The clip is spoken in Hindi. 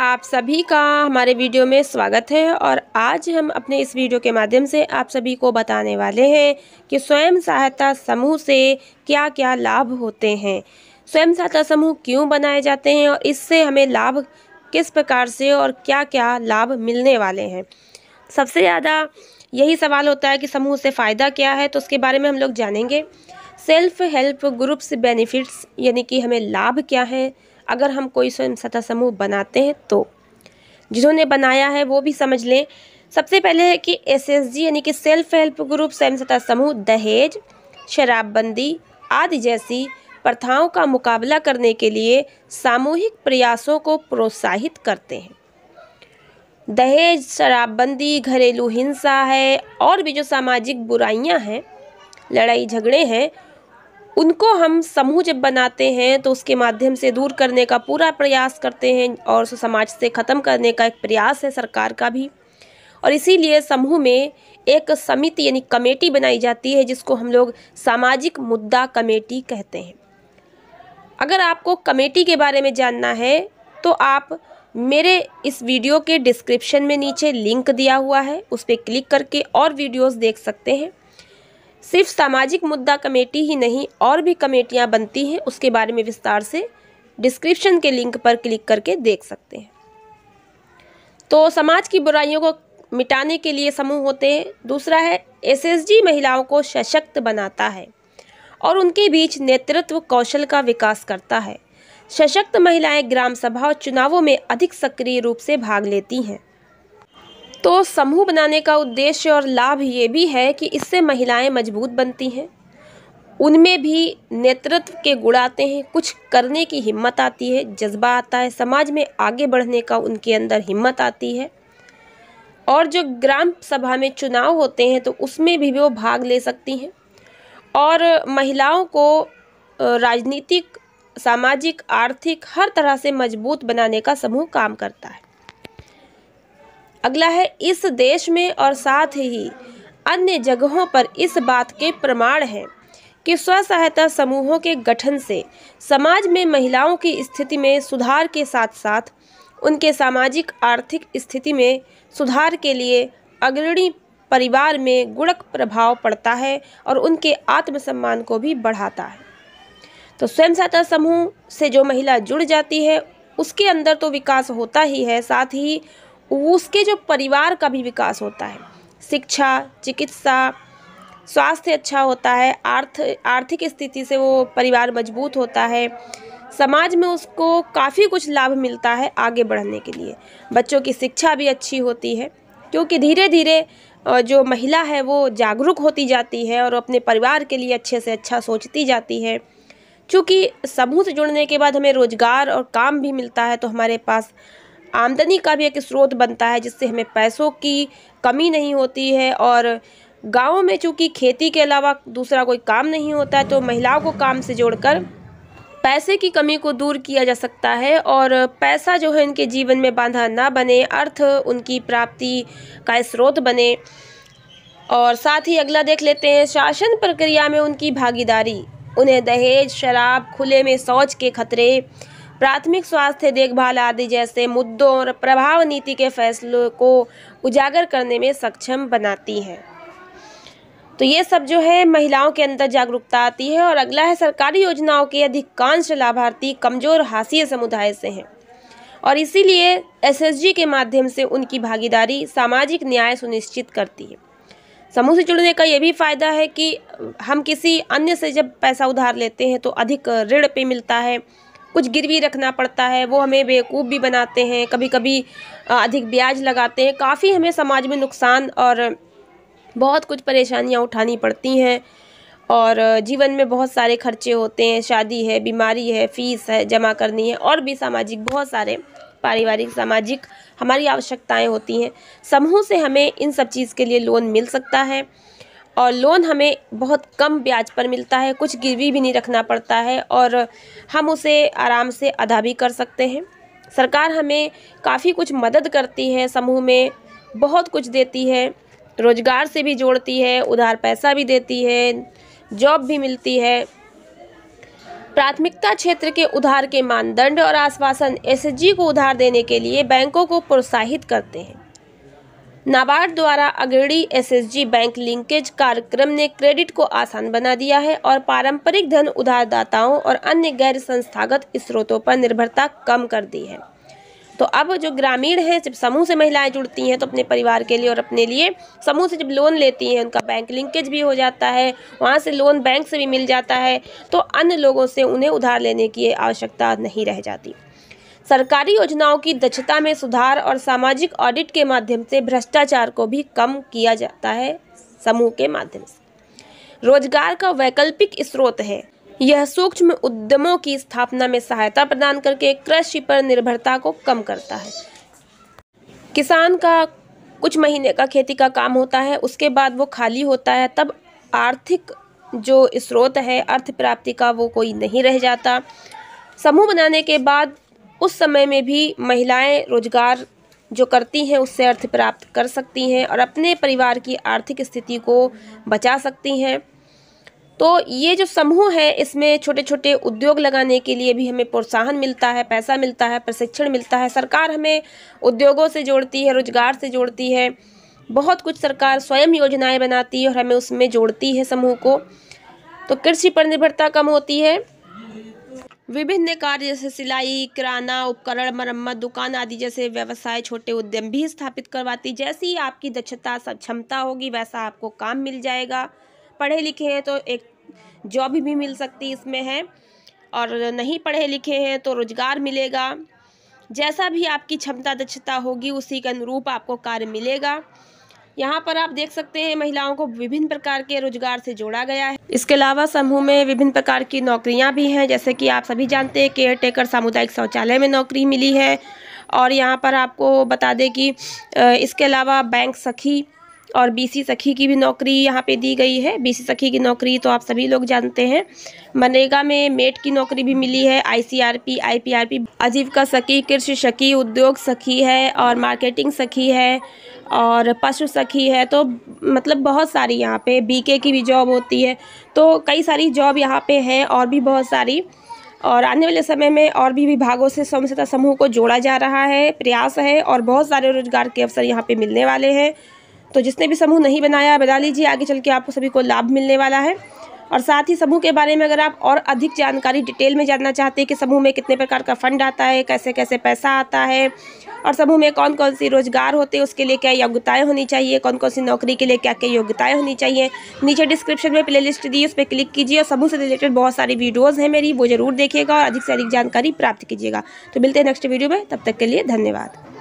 आप सभी का हमारे वीडियो में स्वागत है और आज हम अपने इस वीडियो के माध्यम से आप सभी को बताने वाले हैं कि स्वयं सहायता समूह से क्या क्या लाभ होते हैं स्वयं सहायता समूह क्यों बनाए जाते हैं और इससे हमें लाभ किस प्रकार से और क्या क्या लाभ मिलने वाले हैं सबसे ज़्यादा यही सवाल होता है कि समूह से फ़ायदा क्या है तो उसके बारे में हम लोग जानेंगे सेल्फ हेल्प ग्रुप्स बेनिफिट्स यानी कि हमें लाभ क्या है अगर हम कोई स्वयं सता समूह बनाते हैं तो जिन्होंने बनाया है वो भी समझ लें सबसे पहले है कि एस एस जी यानी कि सेल्फ हेल्प ग्रुप स्वयं सता समूह दहेज शराबबंदी आदि जैसी प्रथाओं का मुकाबला करने के लिए सामूहिक प्रयासों को प्रोत्साहित करते हैं दहेज शराबबंदी घरेलू हिंसा है और भी जो सामाजिक बुराइयां हैं लड़ाई झगड़े हैं उनको हम समूह जब बनाते हैं तो उसके माध्यम से दूर करने का पूरा प्रयास करते हैं और समाज से ख़त्म करने का एक प्रयास है सरकार का भी और इसीलिए समूह में एक समिति यानी कमेटी बनाई जाती है जिसको हम लोग सामाजिक मुद्दा कमेटी कहते हैं अगर आपको कमेटी के बारे में जानना है तो आप मेरे इस वीडियो के डिस्क्रिप्शन में नीचे लिंक दिया हुआ है उस पर क्लिक करके और वीडियोस देख सकते हैं सिर्फ सामाजिक मुद्दा कमेटी ही नहीं और भी कमेटियां बनती हैं उसके बारे में विस्तार से डिस्क्रिप्शन के लिंक पर क्लिक करके देख सकते हैं तो समाज की बुराइयों को मिटाने के लिए समूह होते हैं दूसरा है एसएसजी महिलाओं को सशक्त बनाता है और उनके बीच नेतृत्व कौशल का विकास करता है सशक्त महिलाएं ग्राम सभा और चुनावों में अधिक सक्रिय रूप से भाग लेती हैं तो समूह बनाने का उद्देश्य और लाभ ये भी है कि इससे महिलाएं मजबूत बनती हैं उनमें भी नेतृत्व के गुण आते हैं कुछ करने की हिम्मत आती है जज्बा आता है समाज में आगे बढ़ने का उनके अंदर हिम्मत आती है और जो ग्राम सभा में चुनाव होते हैं तो उसमें भी वो भाग ले सकती हैं और महिलाओं को राजनीतिक सामाजिक आर्थिक हर तरह से मजबूत बनाने का समूह काम करता है अगला है इस देश में और साथ ही अन्य जगहों पर इस बात के प्रमाण हैं कि स्व सहायता समूहों के गठन से समाज में महिलाओं की स्थिति में सुधार के साथ साथ उनके सामाजिक आर्थिक स्थिति में सुधार के लिए अग्रणी परिवार में गुणक प्रभाव पड़ता है और उनके आत्मसम्मान को भी बढ़ाता है तो स्वयं सहायता समूह से जो महिला जुड़ जाती है उसके अंदर तो विकास होता ही है साथ ही उसके जो परिवार का भी विकास होता है शिक्षा चिकित्सा स्वास्थ्य अच्छा होता है आर्थ आर्थिक स्थिति से वो परिवार मजबूत होता है समाज में उसको काफ़ी कुछ लाभ मिलता है आगे बढ़ने के लिए बच्चों की शिक्षा भी अच्छी होती है क्योंकि धीरे धीरे जो महिला है वो जागरूक होती जाती है और अपने परिवार के लिए अच्छे से अच्छा सोचती जाती है चूँकि समूह से जुड़ने के बाद हमें रोज़गार और काम भी मिलता है तो हमारे पास आमदनी का भी एक स्रोत बनता है जिससे हमें पैसों की कमी नहीं होती है और गाँव में चूँकि खेती के अलावा दूसरा कोई काम नहीं होता है तो महिलाओं को काम से जोड़कर पैसे की कमी को दूर किया जा सकता है और पैसा जो है इनके जीवन में बांधा ना बने अर्थ उनकी प्राप्ति का स्रोत बने और साथ ही अगला देख लेते हैं शासन प्रक्रिया में उनकी भागीदारी उन्हें दहेज शराब खुले में शौच के खतरे प्राथमिक स्वास्थ्य देखभाल आदि जैसे मुद्दों और प्रभाव नीति के फैसलों को उजागर करने में सक्षम बनाती हैं तो ये सब जो है महिलाओं के अंदर जागरूकता आती है और अगला है सरकारी योजनाओं के अधिकांश लाभार्थी कमजोर हाशिए समुदाय से हैं और इसीलिए एसएसजी के माध्यम से उनकी भागीदारी सामाजिक न्याय सुनिश्चित करती है समूह से जुड़ने का यह भी फ़ायदा है कि हम किसी अन्य से जब पैसा उधार लेते हैं तो अधिक ऋण पे मिलता है कुछ गिरवी रखना पड़ता है वो हमें बेवकूफ़ भी बनाते हैं कभी कभी अधिक ब्याज लगाते हैं काफ़ी हमें समाज में नुकसान और बहुत कुछ परेशानियाँ उठानी पड़ती हैं और जीवन में बहुत सारे खर्चे होते हैं शादी है बीमारी है फीस है जमा करनी है और भी सामाजिक बहुत सारे पारिवारिक सामाजिक हमारी आवश्यकताएं होती हैं समूह से हमें इन सब चीज़ के लिए लोन मिल सकता है और लोन हमें बहुत कम ब्याज पर मिलता है कुछ गिरवी भी नहीं रखना पड़ता है और हम उसे आराम से अदा भी कर सकते हैं सरकार हमें काफ़ी कुछ मदद करती है समूह में बहुत कुछ देती है रोज़गार से भी जोड़ती है उधार पैसा भी देती है जॉब भी मिलती है प्राथमिकता क्षेत्र के उधार के मानदंड और आश्वासन एसएसजी को उधार देने के लिए बैंकों को प्रोत्साहित करते हैं नाबार्ड द्वारा अगेड़ी एसएसजी बैंक लिंकेज कार्यक्रम ने क्रेडिट को आसान बना दिया है और पारंपरिक धन उधारदाताओं और अन्य गैर संस्थागत स्रोतों पर निर्भरता कम कर दी है तो अब जो ग्रामीण हैं जब समूह से महिलाएं जुड़ती हैं तो अपने परिवार के लिए और अपने लिए समूह से जब लोन लेती हैं उनका बैंक लिंकेज भी हो जाता है वहाँ से लोन बैंक से भी मिल जाता है तो अन्य लोगों से उन्हें उधार लेने की आवश्यकता नहीं रह जाती सरकारी योजनाओं की दक्षता में सुधार और सामाजिक ऑडिट के माध्यम से भ्रष्टाचार को भी कम किया जाता है समूह के माध्यम से रोजगार का वैकल्पिक स्रोत है यह सूक्ष्म उद्यमों की स्थापना में सहायता प्रदान करके कृषि पर निर्भरता को कम करता है किसान का कुछ महीने का खेती का काम होता है उसके बाद वो खाली होता है तब आर्थिक जो स्रोत है अर्थ प्राप्ति का वो कोई नहीं रह जाता समूह बनाने के बाद उस समय में भी महिलाएं रोजगार जो करती हैं उससे अर्थ प्राप्त कर सकती हैं और अपने परिवार की आर्थिक स्थिति को बचा सकती हैं तो ये जो समूह है इसमें छोटे छोटे उद्योग लगाने के लिए भी हमें प्रोत्साहन मिलता है पैसा मिलता है प्रशिक्षण मिलता है सरकार हमें उद्योगों से जोड़ती है रोजगार से जोड़ती है बहुत कुछ सरकार स्वयं योजनाएं बनाती है और हमें उसमें जोड़ती है समूह को तो कृषि पर निर्भरता कम होती है विभिन्न कार्य जैसे सिलाई किराना उपकरण मरम्मत दुकान आदि जैसे व्यवसाय छोटे उद्यम भी स्थापित करवाती जैसी आपकी दक्षता क्षमता होगी वैसा आपको काम मिल जाएगा पढ़े लिखे हैं तो एक जॉब भी मिल सकती इसमें है और नहीं पढ़े लिखे हैं तो रोज़गार मिलेगा जैसा भी आपकी क्षमता दक्षता होगी उसी के अनुरूप आपको कार्य मिलेगा यहाँ पर आप देख सकते हैं महिलाओं को विभिन्न प्रकार के रोजगार से जोड़ा गया है इसके अलावा समूह में विभिन्न प्रकार की नौकरियाँ भी हैं जैसे कि आप सभी जानते हैं केयर टेकर सामुदायिक शौचालय में नौकरी मिली है और यहाँ पर आपको बता दें कि इसके अलावा बैंक सखी और बीसी सखी की भी नौकरी यहाँ पे दी गई है बीसी सखी की नौकरी तो आप सभी लोग जानते हैं मनरेगा में मेट की नौकरी भी मिली है आईसीआरपी आईपीआरपी आजीविका सखी कृषि सखी उद्योग सखी है और मार्केटिंग सखी है और पशु सखी है तो मतलब बहुत सारी यहाँ पे बीके की भी जॉब होती है तो कई सारी जॉब यहाँ पर हैं और भी बहुत सारी और आने वाले समय में और भी विभागों से स्वयं समूह को जोड़ा जा रहा है प्रयास है और बहुत सारे रोजगार के अवसर यहाँ पर मिलने वाले हैं तो जिसने भी समूह नहीं बनाया बना लीजिए आगे चल के आपको सभी को लाभ मिलने वाला है और साथ ही समूह के बारे में अगर आप और अधिक जानकारी डिटेल में जानना चाहते हैं कि समूह में कितने प्रकार का फंड आता है कैसे कैसे पैसा आता है और समूह में कौन कौन सी रोजगार होते हैं उसके लिए क्या योग्यताएं होनी चाहिए कौन कौन सी नौकरी के लिए क्या क्या योग्यताएं होनी चाहिए नीचे डिस्क्रिप्शन में प्ले लिस्ट दी उस पर क्लिक कीजिए और समूह से रिलेटेड बहुत सारी वीडियोज़ हैं मेरी वो जरूर देखिएगा और अधिक से अधिक जानकारी प्राप्त कीजिएगा तो मिलते हैं नेक्स्ट वीडियो में तब तक के लिए धन्यवाद